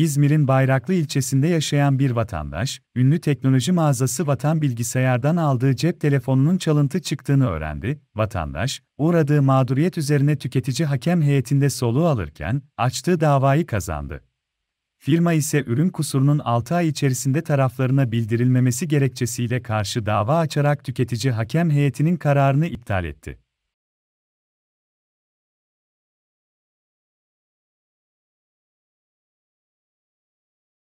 İzmir'in Bayraklı ilçesinde yaşayan bir vatandaş, ünlü teknoloji mağazası Vatan Bilgisayar'dan aldığı cep telefonunun çalıntı çıktığını öğrendi. Vatandaş, uğradığı mağduriyet üzerine tüketici hakem heyetinde soluğu alırken açtığı davayı kazandı. Firma ise ürün kusurunun 6 ay içerisinde taraflarına bildirilmemesi gerekçesiyle karşı dava açarak tüketici hakem heyetinin kararını iptal etti.